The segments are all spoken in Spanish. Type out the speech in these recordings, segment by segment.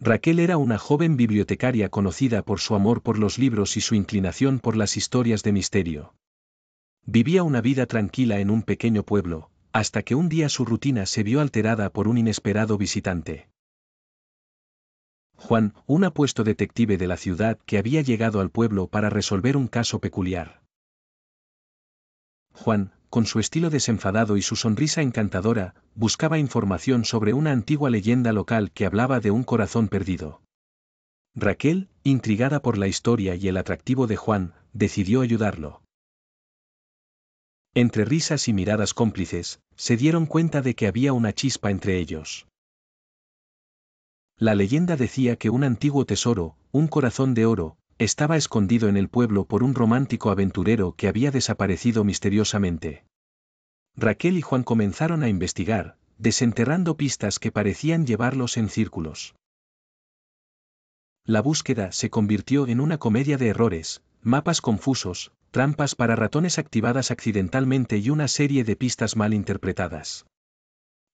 Raquel era una joven bibliotecaria conocida por su amor por los libros y su inclinación por las historias de misterio. Vivía una vida tranquila en un pequeño pueblo, hasta que un día su rutina se vio alterada por un inesperado visitante. Juan, un apuesto detective de la ciudad que había llegado al pueblo para resolver un caso peculiar. Juan, con su estilo desenfadado y su sonrisa encantadora, buscaba información sobre una antigua leyenda local que hablaba de un corazón perdido. Raquel, intrigada por la historia y el atractivo de Juan, decidió ayudarlo. Entre risas y miradas cómplices, se dieron cuenta de que había una chispa entre ellos. La leyenda decía que un antiguo tesoro, un corazón de oro, estaba escondido en el pueblo por un romántico aventurero que había desaparecido misteriosamente. Raquel y Juan comenzaron a investigar, desenterrando pistas que parecían llevarlos en círculos. La búsqueda se convirtió en una comedia de errores, mapas confusos, trampas para ratones activadas accidentalmente y una serie de pistas mal interpretadas.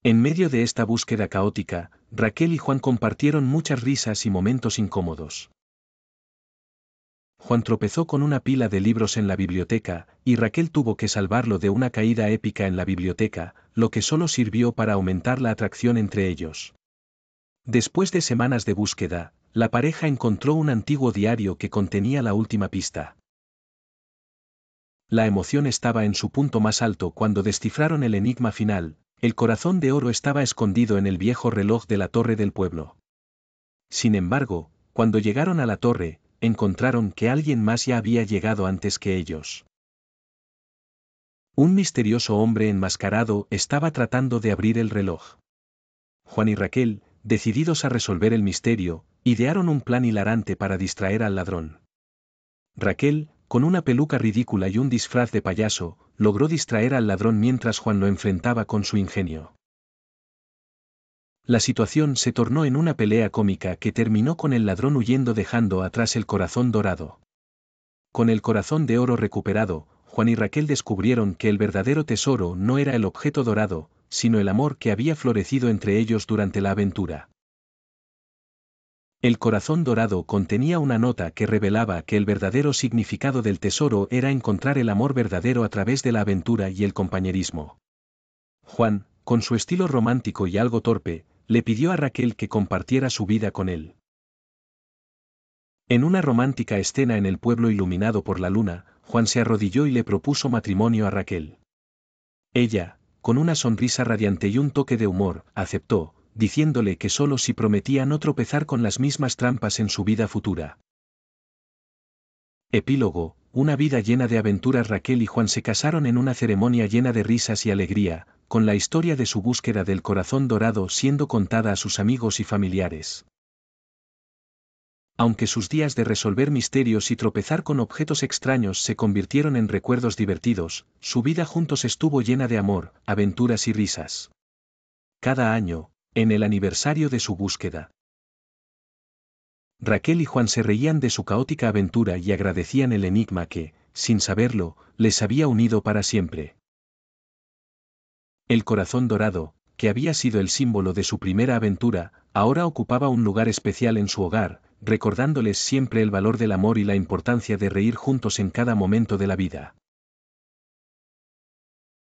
En medio de esta búsqueda caótica, Raquel y Juan compartieron muchas risas y momentos incómodos. Juan tropezó con una pila de libros en la biblioteca, y Raquel tuvo que salvarlo de una caída épica en la biblioteca, lo que solo sirvió para aumentar la atracción entre ellos. Después de semanas de búsqueda, la pareja encontró un antiguo diario que contenía la última pista. La emoción estaba en su punto más alto cuando descifraron el enigma final, el corazón de oro estaba escondido en el viejo reloj de la torre del pueblo. Sin embargo, cuando llegaron a la torre, encontraron que alguien más ya había llegado antes que ellos. Un misterioso hombre enmascarado estaba tratando de abrir el reloj. Juan y Raquel, decididos a resolver el misterio, idearon un plan hilarante para distraer al ladrón. Raquel, con una peluca ridícula y un disfraz de payaso, logró distraer al ladrón mientras Juan lo enfrentaba con su ingenio la situación se tornó en una pelea cómica que terminó con el ladrón huyendo dejando atrás el corazón dorado. Con el corazón de oro recuperado, Juan y Raquel descubrieron que el verdadero tesoro no era el objeto dorado, sino el amor que había florecido entre ellos durante la aventura. El corazón dorado contenía una nota que revelaba que el verdadero significado del tesoro era encontrar el amor verdadero a través de la aventura y el compañerismo. Juan, con su estilo romántico y algo torpe, le pidió a Raquel que compartiera su vida con él. En una romántica escena en el pueblo iluminado por la luna, Juan se arrodilló y le propuso matrimonio a Raquel. Ella, con una sonrisa radiante y un toque de humor, aceptó, diciéndole que solo si prometía no tropezar con las mismas trampas en su vida futura. Epílogo, una vida llena de aventuras Raquel y Juan se casaron en una ceremonia llena de risas y alegría, con la historia de su búsqueda del corazón dorado siendo contada a sus amigos y familiares. Aunque sus días de resolver misterios y tropezar con objetos extraños se convirtieron en recuerdos divertidos, su vida juntos estuvo llena de amor, aventuras y risas. Cada año, en el aniversario de su búsqueda, Raquel y Juan se reían de su caótica aventura y agradecían el enigma que, sin saberlo, les había unido para siempre. El corazón dorado, que había sido el símbolo de su primera aventura, ahora ocupaba un lugar especial en su hogar, recordándoles siempre el valor del amor y la importancia de reír juntos en cada momento de la vida.